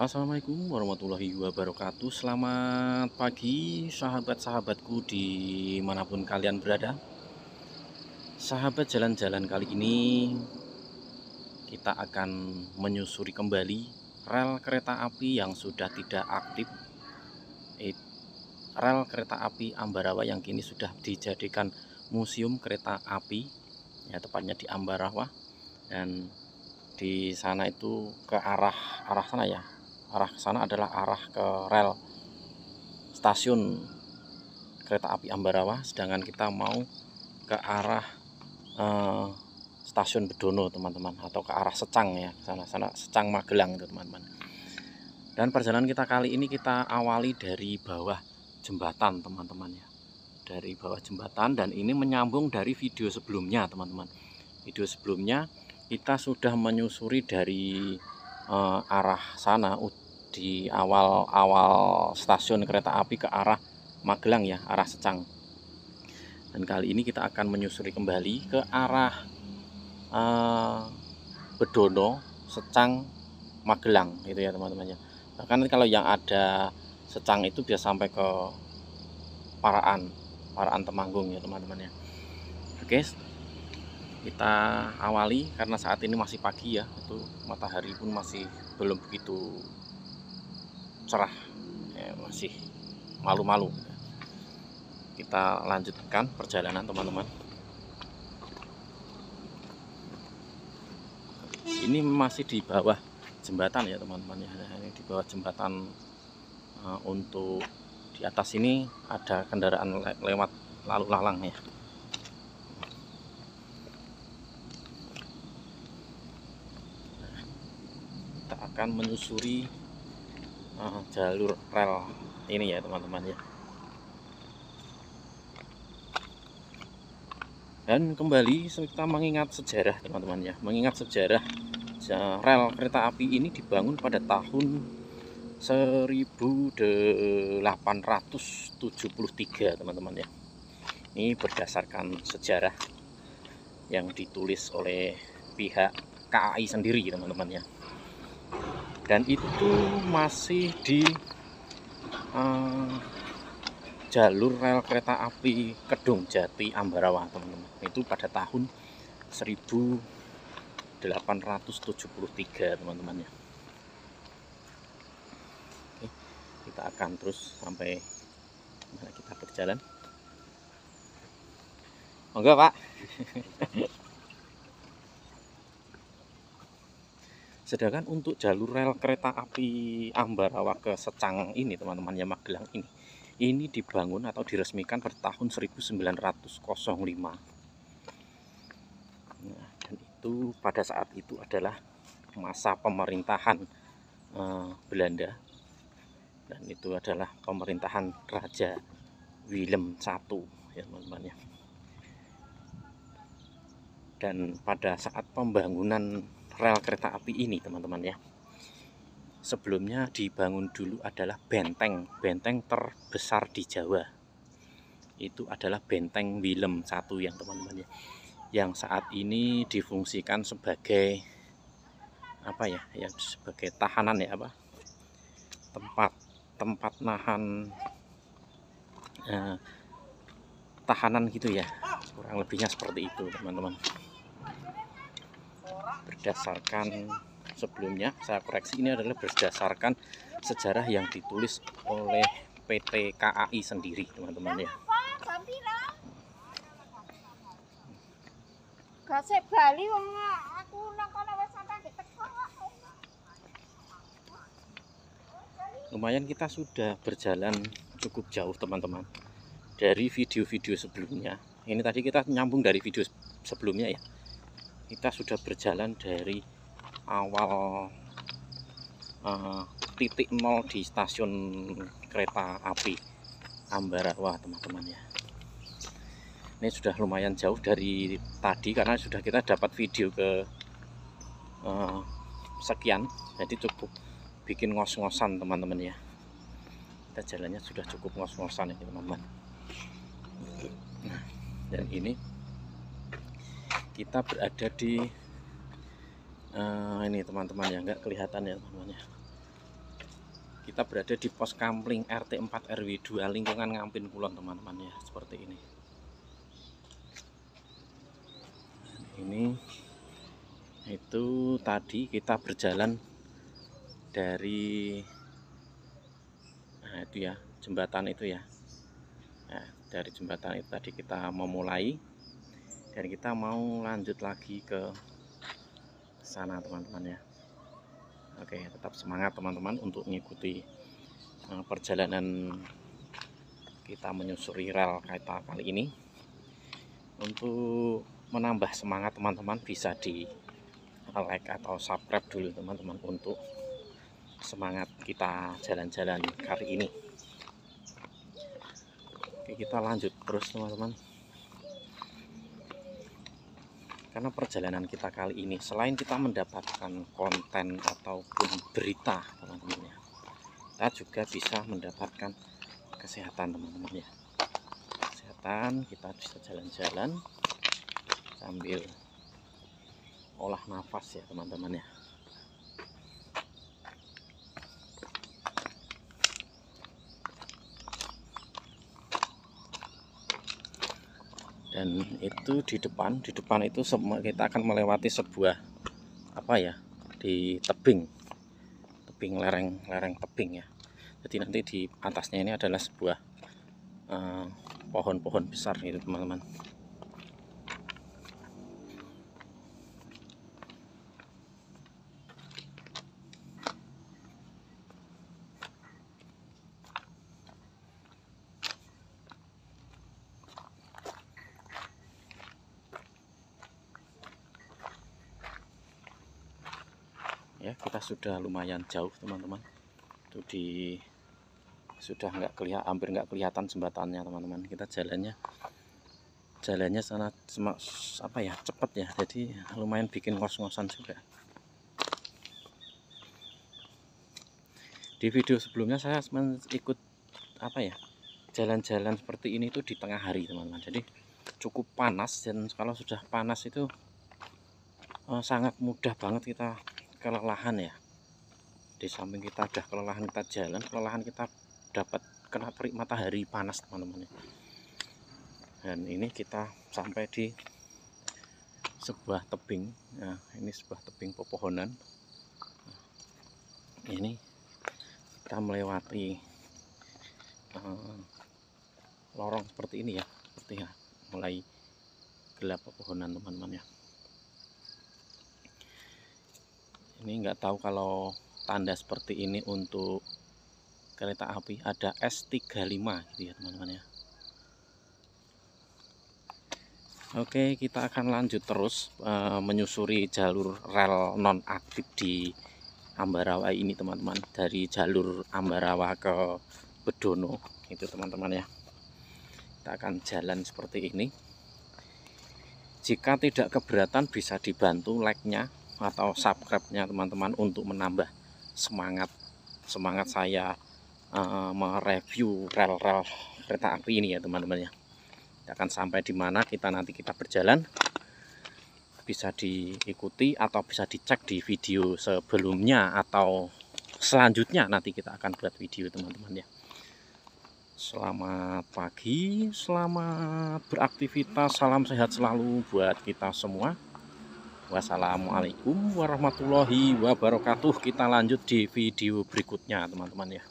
Assalamualaikum warahmatullahi wabarakatuh Selamat pagi sahabat-sahabatku dimanapun kalian berada Sahabat jalan-jalan kali ini Kita akan menyusuri kembali rel kereta api yang sudah tidak aktif eh, Rel kereta api Ambarawa yang kini sudah dijadikan museum kereta api ya tepatnya di Ambarawa dan di sana itu ke arah arah sana ya arah ke sana adalah arah ke rel stasiun kereta api Ambarawa sedangkan kita mau ke arah eh, stasiun Bedono teman-teman atau ke arah Secang ya sana sana Secang Magelang itu teman-teman dan perjalanan kita kali ini kita awali dari bawah jembatan teman-teman ya dari bawah jembatan dan ini menyambung dari video sebelumnya teman-teman video sebelumnya kita sudah menyusuri dari eh, arah sana di awal-awal stasiun kereta api ke arah Magelang ya, arah Secang. Dan kali ini kita akan menyusuri kembali ke arah uh, Bedono, Secang, Magelang gitu ya teman-temannya. Bahkan kalau yang ada Secang itu bisa sampai ke Paraan, Paraan Temanggung ya teman-temannya. Oke, kita awali karena saat ini masih pagi ya, itu matahari pun masih belum begitu cerah ya, masih malu-malu kita lanjutkan perjalanan teman-teman ini masih di bawah jembatan ya teman-teman ya ini di bawah jembatan eh, untuk di atas ini ada kendaraan le lewat lalu lalang ya kita akan menyusuri jalur rel ini ya teman-teman ya dan kembali kita mengingat sejarah teman-teman ya mengingat sejarah rel kereta api ini dibangun pada tahun 1873 teman-teman ya ini berdasarkan sejarah yang ditulis oleh pihak KAI sendiri teman-teman ya dan itu masih di uh, jalur rel kereta api Kedung Jati Ambarawa teman-teman itu pada tahun 1873 teman-teman ya Oke, kita akan terus sampai mana kita berjalan monggo pak Sedangkan untuk jalur rel kereta api Ambarawa ke Secang ini teman-teman ya Magelang ini ini dibangun atau diresmikan pada tahun 1905. Nah, dan itu pada saat itu adalah masa pemerintahan eh, Belanda dan itu adalah pemerintahan Raja Willem I ya teman-teman ya. Dan pada saat pembangunan rel kereta api ini teman-teman ya sebelumnya dibangun dulu adalah benteng benteng terbesar di Jawa itu adalah benteng Willem satu yang teman-teman ya yang saat ini difungsikan sebagai apa ya ya sebagai tahanan ya apa tempat tempat nahan eh, tahanan gitu ya kurang lebihnya seperti itu teman-teman berdasarkan sebelumnya saya koreksi ini adalah berdasarkan sejarah yang ditulis oleh PT KAI sendiri teman-teman ya lumayan kita sudah berjalan cukup jauh teman-teman dari video-video sebelumnya ini tadi kita nyambung dari video sebelumnya ya kita sudah berjalan dari awal uh, titik nol di stasiun kereta api Ambarawa teman-teman ya ini sudah lumayan jauh dari tadi karena sudah kita dapat video ke uh, sekian jadi cukup bikin ngos-ngosan teman-teman ya kita jalannya sudah cukup ngos-ngosan ini ya, teman-teman nah, dan ini kita berada di uh, ini teman-teman ya nggak kelihatan ya teman-teman ya kita berada di pos kampling RT 4 RW 2 lingkungan Ngampin Kulon teman-teman ya seperti ini ini itu tadi kita berjalan dari nah itu ya jembatan itu ya nah, dari jembatan itu tadi kita memulai dan kita mau lanjut lagi ke sana teman-teman ya oke tetap semangat teman-teman untuk mengikuti eh, perjalanan kita menyusuri rel kereta kali ini untuk menambah semangat teman-teman bisa di like atau subscribe dulu teman-teman untuk semangat kita jalan-jalan kali ini Oke, kita lanjut terus teman-teman karena perjalanan kita kali ini selain kita mendapatkan konten ataupun berita teman-teman ya kita juga bisa mendapatkan kesehatan teman-teman ya kesehatan kita bisa jalan-jalan sambil olah nafas ya teman-teman ya itu di depan di depan itu kita akan melewati sebuah apa ya di tebing tebing lereng lereng tebing ya jadi nanti di atasnya ini adalah sebuah eh, pohon-pohon uh, besar gitu teman-teman ya kita sudah lumayan jauh teman-teman itu di sudah nggak kelihatan hampir nggak kelihatan jembatannya teman-teman kita jalannya jalannya sangat semak apa ya cepat ya jadi lumayan bikin ngos-ngosan juga di video sebelumnya saya ikut apa ya jalan-jalan seperti ini itu di tengah hari teman-teman jadi cukup panas dan kalau sudah panas itu eh, sangat mudah banget kita kelelahan ya di samping kita ada kelelahan kita jalan kelelahan kita dapat kena terik matahari panas teman-teman ya. dan ini kita sampai di sebuah tebing nah, ini sebuah tebing pepohonan nah, ini kita melewati uh, lorong seperti ini ya seperti ya mulai gelap pepohonan teman-teman ya ini nggak tahu kalau tanda seperti ini untuk kereta api ada S35 gitu ya teman-teman ya Oke kita akan lanjut terus e, menyusuri jalur rel non aktif di Ambarawa ini teman-teman dari jalur Ambarawa ke Bedono itu teman-teman ya kita akan jalan seperti ini jika tidak keberatan bisa dibantu like-nya atau subscribe-nya teman-teman untuk menambah semangat semangat saya uh, mereview rel-rel kereta api ini ya teman-teman ya akan sampai di mana kita nanti kita berjalan bisa diikuti atau bisa dicek di video sebelumnya atau selanjutnya nanti kita akan buat video teman-teman ya Selamat pagi, selamat beraktivitas, salam sehat selalu buat kita semua. Wassalamualaikum warahmatullahi wabarakatuh. Kita lanjut di video berikutnya, teman-teman ya.